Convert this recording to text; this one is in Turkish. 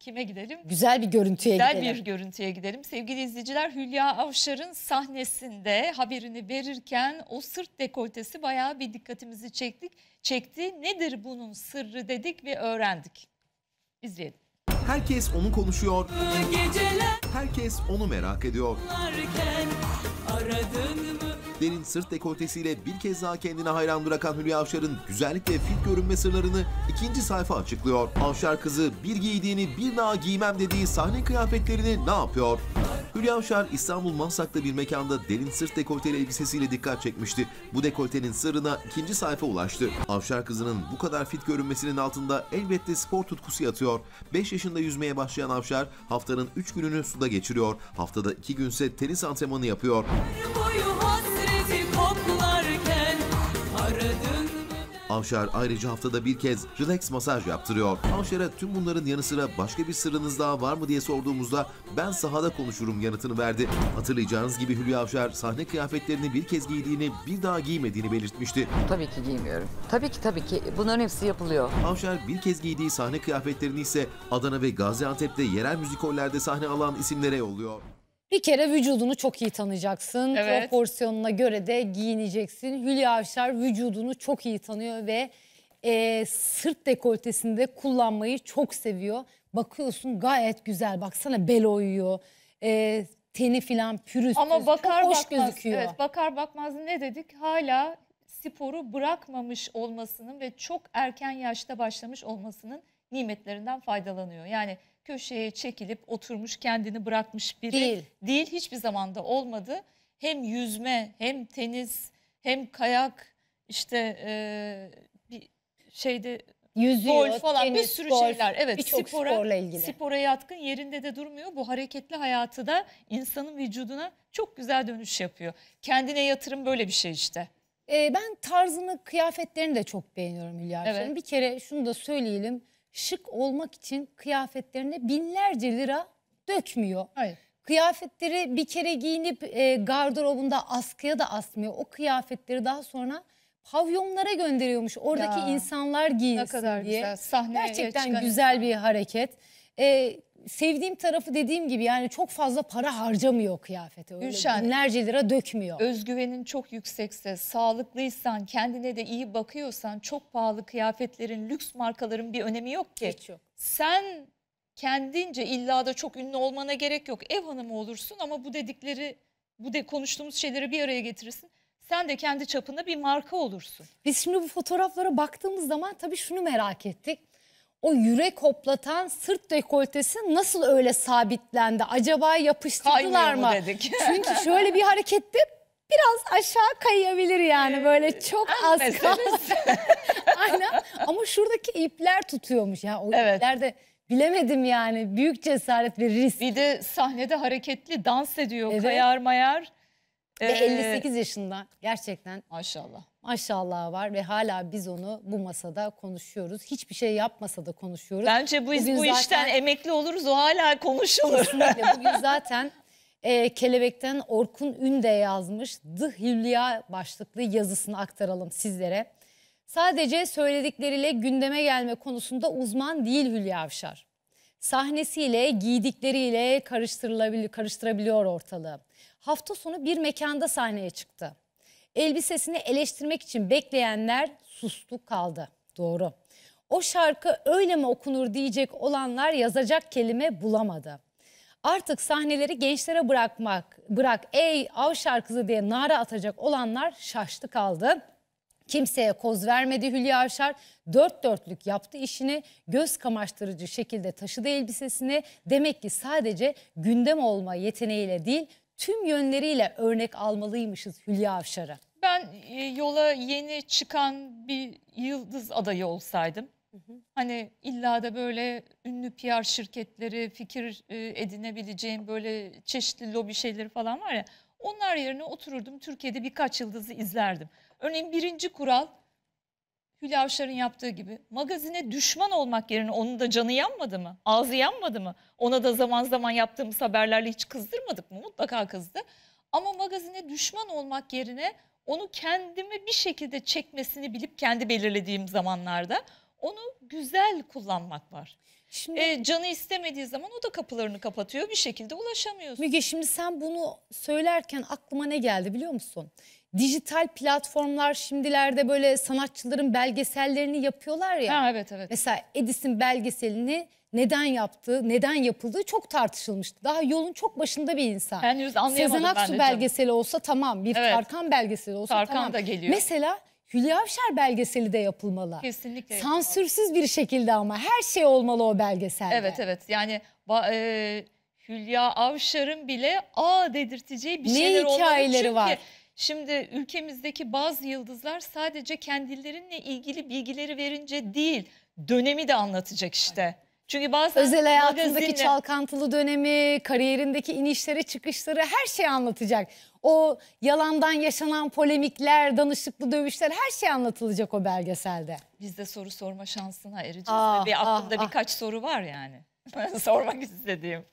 Kime gidelim? Güzel bir görüntüye Güzel gidelim. Güzel bir görüntüye gidelim. Sevgili izleyiciler Hülya Avşar'ın sahnesinde haberini verirken o sırt dekoltesi bayağı bir dikkatimizi çektik. Çekti. Nedir bunun sırrı dedik ve öğrendik. İzleyelim. Herkes onu konuşuyor. Geceler. Herkes onu merak ediyor. aradın mı? Hitler'in sırt dekoltesiyle bir kez daha kendine hayran bırakan Hülya Avşar'ın güzellik ve fit görünme sırlarını ikinci sayfa açıklıyor. Avşar kızı bir giydiğini bir daha giymem dediği sahne kıyafetlerini ne yapıyor? Hülya Avşar İstanbul Mansakta bir mekanda derin sırt dekolteli elbisesiyle dikkat çekmişti. Bu dekoltenin sırrına ikinci sayfa ulaştı. Avşar kızının bu kadar fit görünmesinin altında elbette spor tutkusu yatıyor. 5 yaşında yüzmeye başlayan Avşar haftanın 3 gününü suda geçiriyor. Haftada 2 günse tenis antrenmanı yapıyor. Boyu Avşar ayrıca haftada bir kez relax masaj yaptırıyor. Avşar'a tüm bunların yanı sıra başka bir sırrınız daha var mı diye sorduğumuzda ben sahada konuşurum yanıtını verdi. Hatırlayacağınız gibi Hülya Avşar sahne kıyafetlerini bir kez giydiğini bir daha giymediğini belirtmişti. Tabii ki giymiyorum. Tabii ki tabii ki bunların hepsi yapılıyor. Avşar bir kez giydiği sahne kıyafetlerini ise Adana ve Gaziantep'te yerel müzikollerde sahne alan isimlere yolluyor. Bir kere vücudunu çok iyi tanıyacaksın. Evet. Proporsiyonuna göre de giyineceksin. Hülya Avşar vücudunu çok iyi tanıyor ve e, sırt dekoltesinde kullanmayı çok seviyor. Bakıyorsun gayet güzel. Baksana bel oyuyor. E, teni filan pürüzsüz. Ama bakar hoş bakmaz, gözüküyor. Evet, bakar bakmaz ne dedik? Hala sporu bırakmamış olmasının ve çok erken yaşta başlamış olmasının nimetlerinden faydalanıyor. Yani köşeye çekilip oturmuş kendini bırakmış biri değil, değil hiçbir zamanda olmadı. Hem yüzme hem tenis hem kayak işte e, bir şeyde Yüzüyor, golf falan tenis, bir sürü golf, şeyler. Evet, bir spora, sporla ilgili. Spora yatkın yerinde de durmuyor. Bu hareketli hayatı da insanın vücuduna çok güzel dönüş yapıyor. Kendine yatırım böyle bir şey işte. Ee, ben tarzını, kıyafetlerini de çok beğeniyorum Hülya evet. Bir kere şunu da söyleyelim şık olmak için kıyafetlerine binlerce lira dökmüyor. Hayır. Kıyafetleri bir kere giyinip e, gardırobunda askıya da asmıyor. O kıyafetleri daha sonra pavyonlara gönderiyormuş. Oradaki Ya, insanlar giyinsin ne kadar diye. güzel. Sahneye Gerçekten çıkan güzel bir hareket. E, sevdiğim tarafı dediğim gibi yani çok fazla para harcamıyor kıyafete. Öyle Gülşen, binlerce lira dökmüyor. Özgüvenin çok yüksekse, sağlıklıysan, kendine de iyi bakıyorsan çok pahalı kıyafetlerin, lüks markaların bir önemi yok ki. Hiç yok. Sen kendince illa da çok ünlü olmana gerek yok. Ev hanımı olursun ama bu dedikleri, bu de konuştuğumuz şeyleri bir araya getirirsin. Sen de kendi çapında bir marka olursun. Biz şimdi bu fotoğraflara baktığımız zaman tabii şunu merak ettik o yürek hoplatan sırt dekoltesi nasıl öyle sabitlendi? Acaba yapıştırdılar mı? dedik. Çünkü şöyle bir hareketti biraz aşağı kayabilir yani böyle çok az Aynen ama şuradaki ipler tutuyormuş ya yani o evet. ipler de bilemedim yani büyük cesaret ve risk. Bir de sahnede hareketli dans ediyor evet. kayar mayar. Ve ee, 58 yaşında gerçekten. Maşallah maşallah var ve hala biz onu bu masada konuşuyoruz. Hiçbir şey yapmasa da konuşuyoruz. Bence bu, bugün bu zaten, işten emekli oluruz o hala konuşulur. bugün zaten e, Kelebek'ten Orkun Ünde yazmış The Hülya başlıklı yazısını aktaralım sizlere. Sadece söyledikleriyle gündeme gelme konusunda uzman değil Hülya Avşar. Sahnesiyle, giydikleriyle karıştırılabilir, karıştırabiliyor ortalığı. Hafta sonu bir mekanda sahneye çıktı. Elbisesini eleştirmek için bekleyenler sustu kaldı. Doğru. O şarkı öyle mi okunur diyecek olanlar yazacak kelime bulamadı. Artık sahneleri gençlere bırakmak, bırak ey av şarkısı diye nara atacak olanlar şaştı kaldı. Kimseye koz vermedi Hülya Avşar. Dört dörtlük yaptı işini. Göz kamaştırıcı şekilde taşıdı elbisesini. Demek ki sadece gündem olma yeteneğiyle değil tüm yönleriyle örnek almalıymışız Hülya Avşar'a. Ben e, yola yeni çıkan bir yıldız adayı olsaydım. Hani illa da böyle ünlü PR şirketleri fikir e, edinebileceğim böyle çeşitli lobi şeyleri falan var ya. Onlar yerine otururdum Türkiye'de birkaç yıldızı izlerdim. Örneğin birinci kural Hülya Avşar'ın yaptığı gibi magazine düşman olmak yerine onun da canı yanmadı mı? Ağzı yanmadı mı? Ona da zaman zaman yaptığımız haberlerle hiç kızdırmadık mı? Mutlaka kızdı. Ama magazine düşman olmak yerine onu kendime bir şekilde çekmesini bilip kendi belirlediğim zamanlarda onu güzel kullanmak var. Şimdi, e, canı istemediği zaman o da kapılarını kapatıyor bir şekilde ulaşamıyorsun. Müge şimdi sen bunu söylerken aklıma ne geldi biliyor musun? dijital platformlar şimdilerde böyle sanatçıların belgesellerini yapıyorlar ya. Ha, evet evet. Mesela Edison belgeselini neden yaptığı, neden yapıldığı çok tartışılmıştı. Daha yolun çok başında bir insan. Henüz anlayamadım Sezen Aksu ben de belgeseli olsa tamam, bir evet. Tarkan belgeseli olsa Tarkan tamam. da geliyor. Mesela Hülya Avşar belgeseli de yapılmalı. Kesinlikle. Sansürsüz bir şekilde ama her şey olmalı o belgeselde. Evet evet yani e, Hülya Avşar'ın bile a dedirteceği bir ne şeyler olmalı. Ne hikayeleri var? Şimdi ülkemizdeki bazı yıldızlar sadece kendilerininle ilgili bilgileri verince değil, dönemi de anlatacak işte. Çünkü bazen özel hayatındaki magazinle... çalkantılı dönemi, kariyerindeki inişleri, çıkışları her şeyi anlatacak. O yalandan yaşanan polemikler, danışıklı dövüşler her şey anlatılacak o belgeselde. Biz de soru sorma şansına ereceğiz. Aa, ah, Tabii ah, aklımda aa, ah. birkaç aa. soru var yani. Sormak istediğim.